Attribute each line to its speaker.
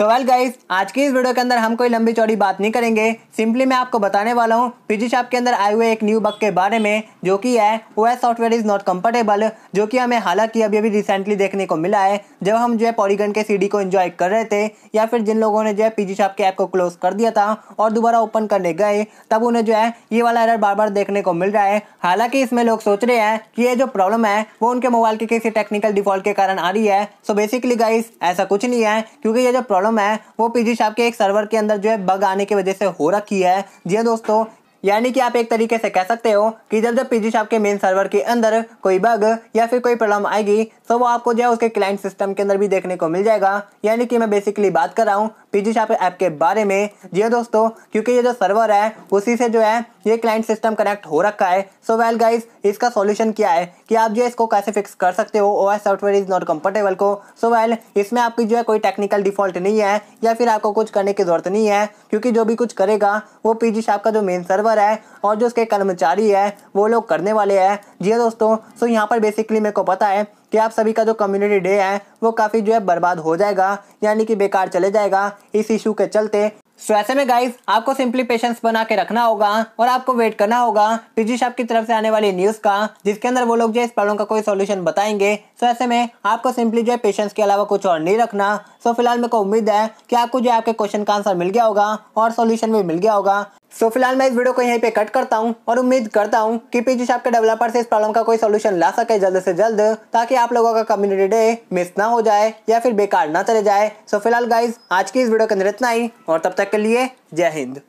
Speaker 1: so well guys आज की इस वीडियो के अंदर हम कोई लंबी चौड़ी बात नहीं करेंगे सिंपली मैं आपको बताने वाला हूँ पीजी शॉप के अंदर आए हुए एक न्यू बग के बारे में जो कि है वो एस सॉफ्टवेयर इज़ नॉट कंफर्टेबल जो कि हमें हालांकि अभी अभी रिसेंटली देखने को मिला है जब हम जो है पॉलीगन के सीडी को इन्जॉय कर रहे थे या फिर जिन लोगों ने जो है पी शॉप के ऐप को क्लोज कर दिया था और दोबारा ओपन करने गए तब उन्हें जो है ये वाला एरर बार बार देखने को मिल रहा है हालांकि इसमें लोग सोच रहे हैं कि ये जो प्रॉब्लम है वो उनके मोबाइल के किसी टेक्निकल डिफॉल्ट के कारण आ रही है सो बेसिकली गाइस ऐसा कुछ नहीं है क्योंकि ये जो प्रॉब्लम प्रॉब्लम है वो पीजी शाप के एक सर्वर के अंदर जो है बग आने की वजह से हो रखी है जी हाँ दोस्तों यानी कि आप एक तरीके से कह सकते हो कि जब जब पीजी शॉप के मेन सर्वर के अंदर कोई बग या फिर कोई प्रॉब्लम आएगी तो वो आपको जो है उसके क्लाइंट सिस्टम के अंदर भी देखने को मिल जाएगा यानी कि मैं बेसिकली बात कर रहा हूँ पीजी शाप ऐप के बारे में जी हाँ दोस्तों क्योंकि ये जो सर्वर है उसी से जो है ये क्लाइंट सिस्टम कनेक्ट हो रखा है सो वेल गाइज इसका सॉल्यूशन क्या है कि आप जो है इसको कैसे फिक्स कर सकते हो ओ सॉफ्टवेयर इज़ नॉट कंफर्टेबल को सो so वेल well, इसमें आपकी जो है कोई टेक्निकल डिफॉल्ट नहीं है या फिर आपको कुछ करने की ज़रूरत नहीं है क्योंकि जो भी कुछ करेगा वो पी जी का जो मेन सर्वर है और जो उसके कर्मचारी है वो लोग करने वाले हैं जी हाँ दोस्तों सो यहाँ पर बेसिकली मेरे को पता है कि आप सभी का जो कम्युनिटी डे है वो काफ़ी जो है बर्बाद हो जाएगा यानी कि बेकार चले जाएगा इस इशू के चलते सो ऐसे में गाइज आपको सिंपली पेशेंस बना के रखना होगा और आपको वेट करना होगा पीजी शॉप की तरफ से आने वाली न्यूज का जिसके अंदर वो लोग जो इस प्रॉब्लम का कोई सॉल्यूशन बताएंगे सो ऐसे में आपको सिंपली जो है पेशेंस के अलावा कुछ और नहीं रखना सो फिलहाल मेरे को उम्मीद है कि आपको जो है आपके क्वेश्चन का आंसर मिल गया होगा और सोल्यूशन भी मिल गया होगा सो so, फिलहाल मैं इस वीडियो को यहीं पे कट करता हूँ और उम्मीद करता हूँ कि शॉप के डेवलपर से इस प्रॉब्लम का कोई सोल्यूशन ला सके जल्द से जल्द ताकि आप लोगों का कम्युनिटी डे मिस ना हो जाए या फिर बेकार ना चले जाए सो so, फिलहाल गाइज आज की इस वीडियो के अंदर इतना ही और तब तक के लिए जय हिंद